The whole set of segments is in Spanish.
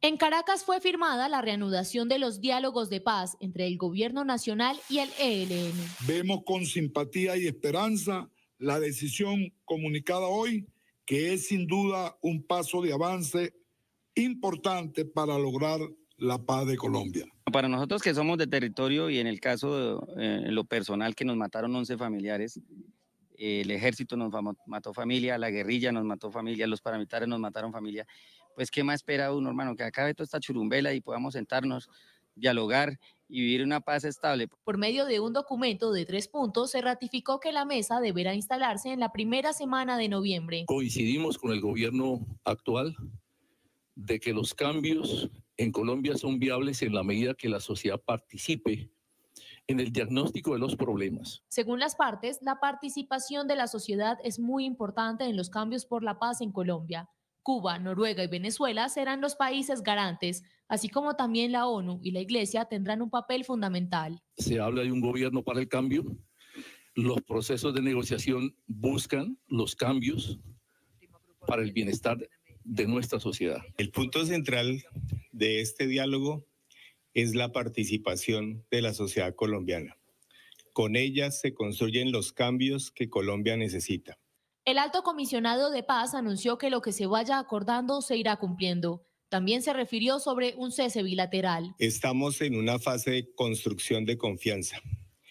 En Caracas fue firmada la reanudación de los diálogos de paz entre el gobierno nacional y el ELN. Vemos con simpatía y esperanza la decisión comunicada hoy, que es sin duda un paso de avance importante para lograr la paz de Colombia. Para nosotros que somos de territorio y en el caso de eh, lo personal que nos mataron 11 familiares, eh, el ejército nos mató familia, la guerrilla nos mató familia, los paramilitares nos mataron familia, pues qué más espera uno, hermano, que acabe toda esta churumbela y podamos sentarnos, dialogar y vivir una paz estable. Por medio de un documento de tres puntos, se ratificó que la mesa deberá instalarse en la primera semana de noviembre. Coincidimos con el gobierno actual de que los cambios en Colombia son viables en la medida que la sociedad participe en el diagnóstico de los problemas. Según las partes, la participación de la sociedad es muy importante en los cambios por la paz en Colombia. Cuba, Noruega y Venezuela serán los países garantes, así como también la ONU y la Iglesia tendrán un papel fundamental. Se habla de un gobierno para el cambio. Los procesos de negociación buscan los cambios para el bienestar de nuestra sociedad. El punto central de este diálogo es la participación de la sociedad colombiana. Con ella se construyen los cambios que Colombia necesita. El alto comisionado de paz anunció que lo que se vaya acordando se irá cumpliendo. También se refirió sobre un cese bilateral. Estamos en una fase de construcción de confianza.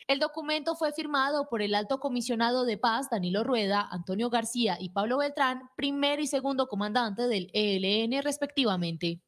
El documento fue firmado por el alto comisionado de paz Danilo Rueda, Antonio García y Pablo Beltrán, primer y segundo comandante del ELN respectivamente.